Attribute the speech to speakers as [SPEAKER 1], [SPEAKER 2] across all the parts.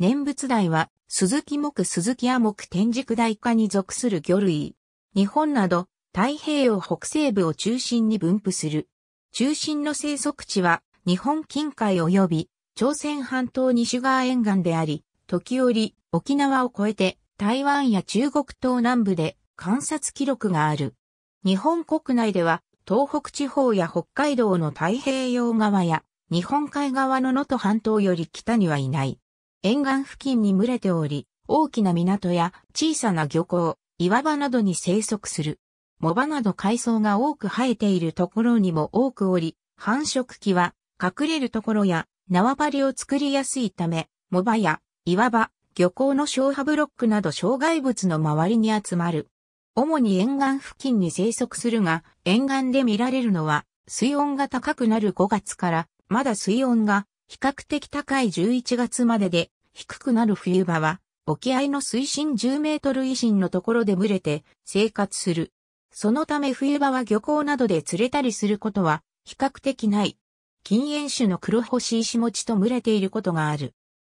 [SPEAKER 1] 念仏台は、鈴木木鈴木亜木天竺台科に属する魚類。日本など、太平洋北西部を中心に分布する。中心の生息地は、日本近海及び、朝鮮半島西側沿岸であり、時折、沖縄を越えて、台湾や中国東南部で観察記録がある。日本国内では、東北地方や北海道の太平洋側や、日本海側の能登半島より北にはいない。沿岸付近に群れており、大きな港や小さな漁港、岩場などに生息する。藻場など海藻が多く生えているところにも多くおり、繁殖期は隠れるところや縄張りを作りやすいため、藻場や岩場、漁港の消波ブロックなど障害物の周りに集まる。主に沿岸付近に生息するが、沿岸で見られるのは水温が高くなる5月から、まだ水温が比較的高い11月までで、低くなる冬場は、沖合の水深10メートル以深のところで群れて生活する。そのため冬場は漁港などで釣れたりすることは比較的ない。禁煙種の黒星石餅と群れていることがある。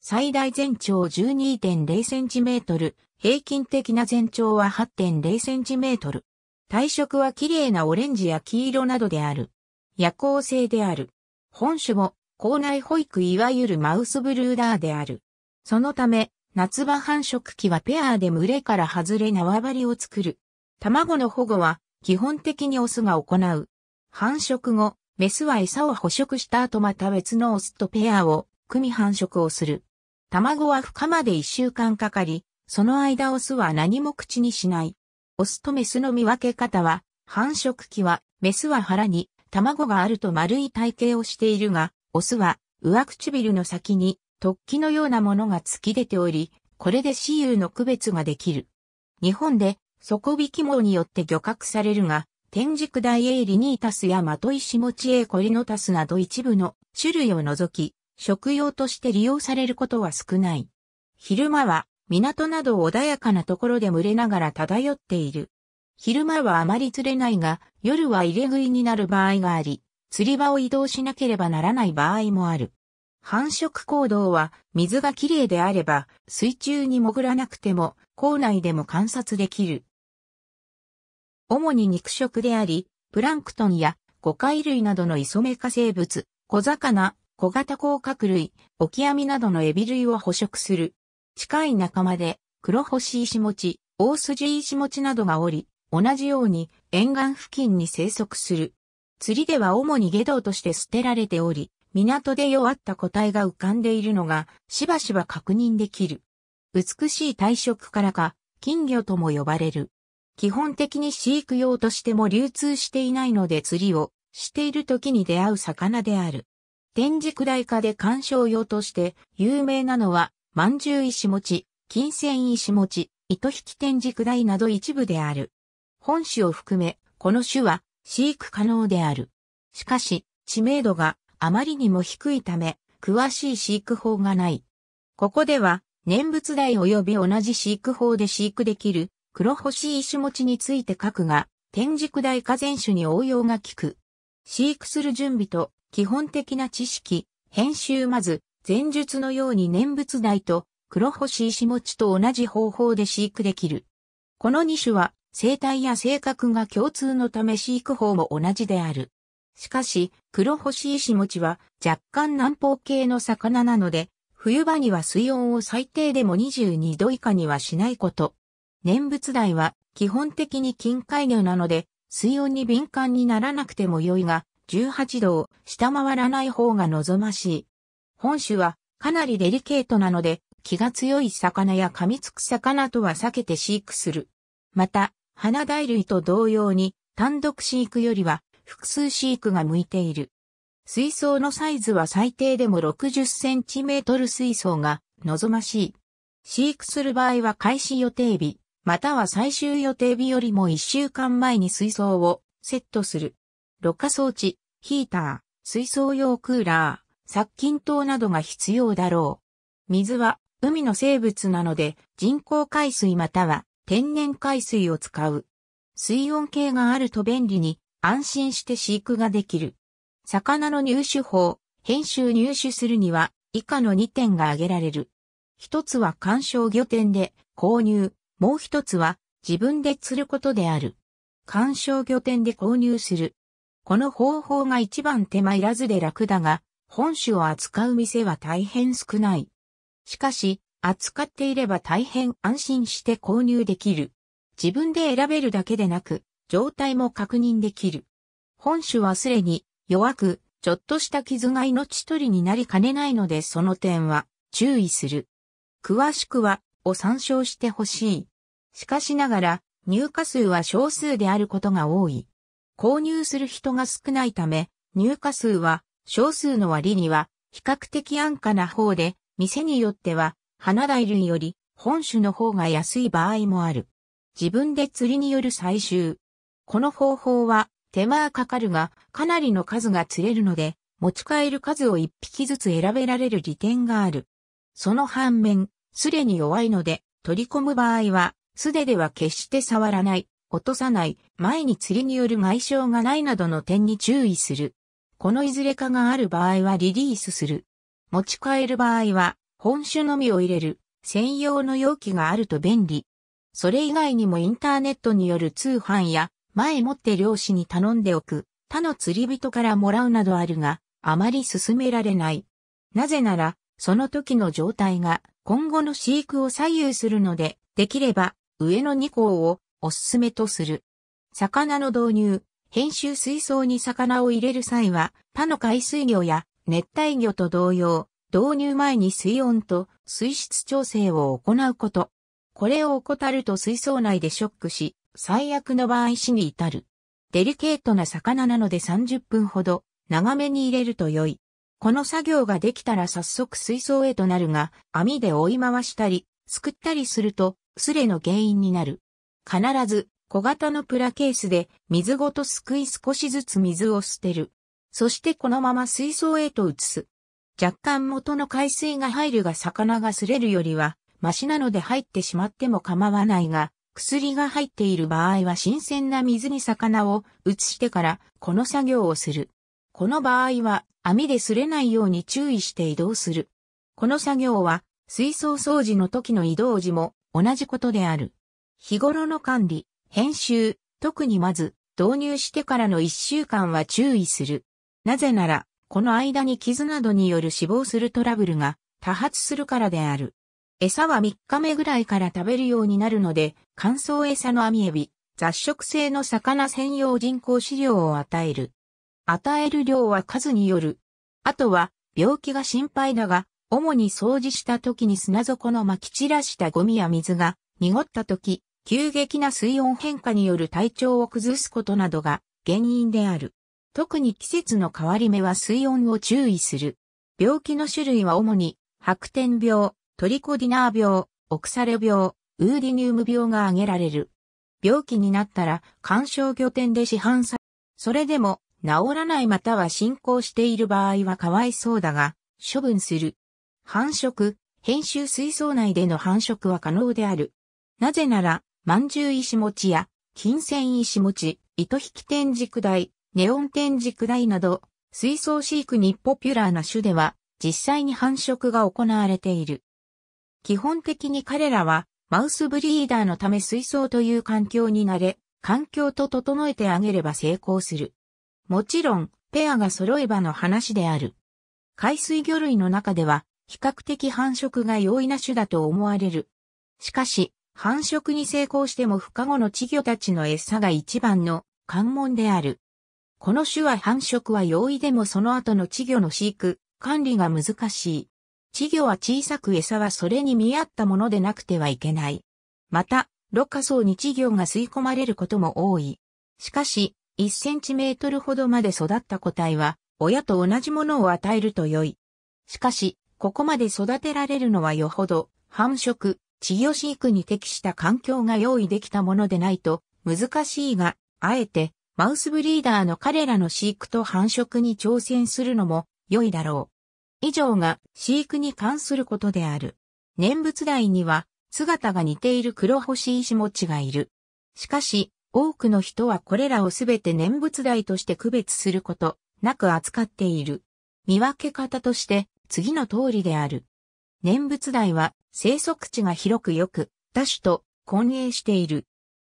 [SPEAKER 1] 最大全長12.0センチメートル、平均的な全長は8.0センチメートル。体色は綺麗なオレンジや黄色などである。夜行性である。本種も校内保育いわゆるマウスブルーダーである。そのため、夏場繁殖期はペアで群れから外れ縄張りを作る。卵の保護は基本的にオスが行う。繁殖後、メスは餌を捕食した後また別のオスとペアを組み繁殖をする。卵は孵化まで1週間かかり、その間オスは何も口にしない。オスとメスの見分け方は、繁殖期はメスは腹に卵があると丸い体型をしているが、オスは上唇の先に突起のようなものが突き出ており、これで雌雄の区別ができる。日本で底引き網によって漁獲されるが、天竺大エイリニータスやマトイシモチエコリノタスなど一部の種類を除き、食用として利用されることは少ない。昼間は港など穏やかなところで群れながら漂っている。昼間はあまり釣れないが、夜は入れ食いになる場合があり、釣り場を移動しなければならない場合もある。繁殖行動は水がきれいであれば水中に潜らなくても校内でも観察できる。主に肉食であり、プランクトンや五海類などの磯メ化生物、小魚、小型甲殻類、オキアミなどのエビ類を捕食する。近い仲間で黒星石持ち、大筋石持ちなどがおり、同じように沿岸付近に生息する。釣りでは主に下道として捨てられており、港で弱った個体が浮かんでいるのが、しばしば確認できる。美しい体色からか、金魚とも呼ばれる。基本的に飼育用としても流通していないので釣りをしている時に出会う魚である。天竺大化で観賞用として有名なのは、万獣石餅、金銭石餅、糸引き天竺大など一部である。本種を含め、この種は飼育可能である。しかし、知名度があまりにも低いため、詳しい飼育法がない。ここでは、念仏台及び同じ飼育法で飼育できる黒星石持ちについて書くが、天竺大火前種に応用が効く。飼育する準備と基本的な知識、編集まず、前述のように念仏台と黒星石持ちと同じ方法で飼育できる。この2種は生態や性格が共通のため飼育法も同じである。しかし、黒星石餅は若干南方系の魚なので、冬場には水温を最低でも22度以下にはしないこと。念仏台は基本的に近海魚なので、水温に敏感にならなくても良いが、18度を下回らない方が望ましい。本種はかなりデリケートなので、気が強い魚や噛みつく魚とは避けて飼育する。また、花大類と同様に単独飼育よりは複数飼育が向いている。水槽のサイズは最低でも60センチメートル水槽が望ましい。飼育する場合は開始予定日、または最終予定日よりも1週間前に水槽をセットする。ろ過装置、ヒーター、水槽用クーラー、殺菌灯などが必要だろう。水は海の生物なので人工海水または天然海水を使う。水温計があると便利に安心して飼育ができる。魚の入手法、編集入手するには以下の2点が挙げられる。一つは鑑賞魚店で購入、もう一つは自分で釣ることである。鑑賞魚店で購入する。この方法が一番手間いらずで楽だが、本種を扱う店は大変少ない。しかし、扱っていれば大変安心して購入できる。自分で選べるだけでなく、状態も確認できる。本種はすでに弱く、ちょっとした傷が命取りになりかねないのでその点は注意する。詳しくはを参照してほしい。しかしながら入荷数は少数であることが多い。購入する人が少ないため、入荷数は少数の割には比較的安価な方で、店によっては花台類より本種の方が安い場合もある。自分で釣りによる採集。この方法は手間かかるがかなりの数が釣れるので持ち帰る数を一匹ずつ選べられる利点がある。その反面、すでに弱いので取り込む場合は素手では決して触らない、落とさない、前に釣りによる外傷がないなどの点に注意する。このいずれかがある場合はリリースする。持ち帰る場合は本酒のみを入れる専用の容器があると便利。それ以外にもインターネットによる通販や、前もって漁師に頼んでおく、他の釣り人からもらうなどあるが、あまり進められない。なぜなら、その時の状態が今後の飼育を左右するので、できれば上の2項をおすすめとする。魚の導入、編集水槽に魚を入れる際は、他の海水魚や熱帯魚と同様、導入前に水温と水質調整を行うこと。これを怠ると水槽内でショックし、最悪の場合死に至る。デリケートな魚なので30分ほど長めに入れると良い。この作業ができたら早速水槽へとなるが、網で追い回したり、すくったりすると、すれの原因になる。必ず、小型のプラケースで、水ごとすくい少しずつ水を捨てる。そしてこのまま水槽へと移す。若干元の海水が入るが魚が擦れるよりは、マシなので入ってしまっても構わないが、薬が入っている場合は新鮮な水に魚を移してからこの作業をする。この場合は網で擦れないように注意して移動する。この作業は水槽掃除の時の移動時も同じことである。日頃の管理、編集、特にまず導入してからの1週間は注意する。なぜならこの間に傷などによる死亡するトラブルが多発するからである。餌は3日目ぐらいから食べるようになるので、乾燥餌の網エビ、雑食性の魚専用人工飼料を与える。与える量は数による。あとは、病気が心配だが、主に掃除した時に砂底の撒き散らしたゴミや水が濁った時、急激な水温変化による体調を崩すことなどが原因である。特に季節の変わり目は水温を注意する。病気の種類は主に、白点病、トリコディナー病、オクサレ病、ウーディニウム病が挙げられる。病気になったら、干渉拠点で市販さ、れ、それでも、治らないまたは進行している場合はかわいそうだが、処分する。繁殖、編集水槽内での繁殖は可能である。なぜなら、ゅう石持ちや、金銭石持ち、糸引き天軸台、ネオンテンジクダイなど、水槽飼育にポピュラーな種では、実際に繁殖が行われている。基本的に彼らは、マウスブリーダーのため水槽という環境に慣れ、環境と整えてあげれば成功する。もちろん、ペアが揃えばの話である。海水魚類の中では、比較的繁殖が容易な種だと思われる。しかし、繁殖に成功しても不可後の稚魚たちの餌が一番の関門である。この種は繁殖は容易でもその後の稚魚の飼育、管理が難しい。稚魚は小さく餌はそれに見合ったものでなくてはいけない。また、ろ過層に稚魚が吸い込まれることも多い。しかし、1センチメートルほどまで育った個体は、親と同じものを与えると良い。しかし、ここまで育てられるのはよほど、繁殖、稚魚飼育に適した環境が用意できたものでないと、難しいが、あえて、マウスブリーダーの彼らの飼育と繁殖に挑戦するのも良いだろう。以上が飼育に関することである。念仏台には姿が似ている黒星石持ちがいる。しかし、多くの人はこれらをすべて念仏台として区別することなく扱っている。見分け方として次の通りである。念仏台は生息地が広くよく、多種と混栄している。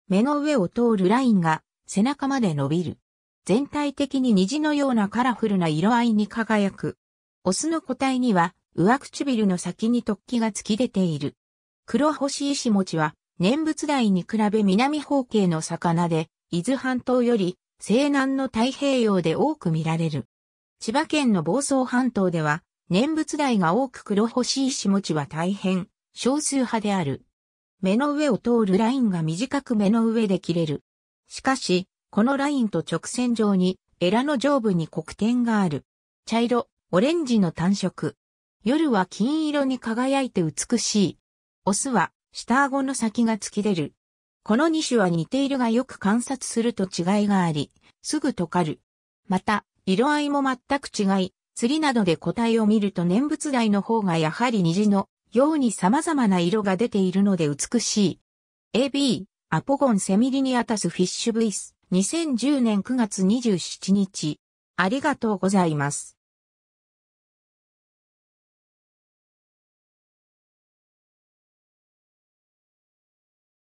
[SPEAKER 1] 目の上を通るラインが背中まで伸びる。全体的に虹のようなカラフルな色合いに輝く。オスの個体には上唇の先に突起が突き出ている。黒星石餅は念仏台に比べ南方形の魚で、伊豆半島より西南の太平洋で多く見られる。千葉県の房総半島では念仏台が多く黒星石餅は大変少数派である。目の上を通るラインが短く目の上で切れる。しかし、このラインと直線上に、エラの上部に黒点がある。茶色、オレンジの単色。夜は金色に輝いて美しい。オスは、下顎の先が突き出る。この2種は似ているがよく観察すると違いがあり、すぐ溶かる。また、色合いも全く違い、釣りなどで個体を見ると念仏台の方がやはり虹のように様々な色が出ているので美しい。AB、アポゴンセミリニアタスフィッシュブイス、2010年9月27日。ありがとうございます。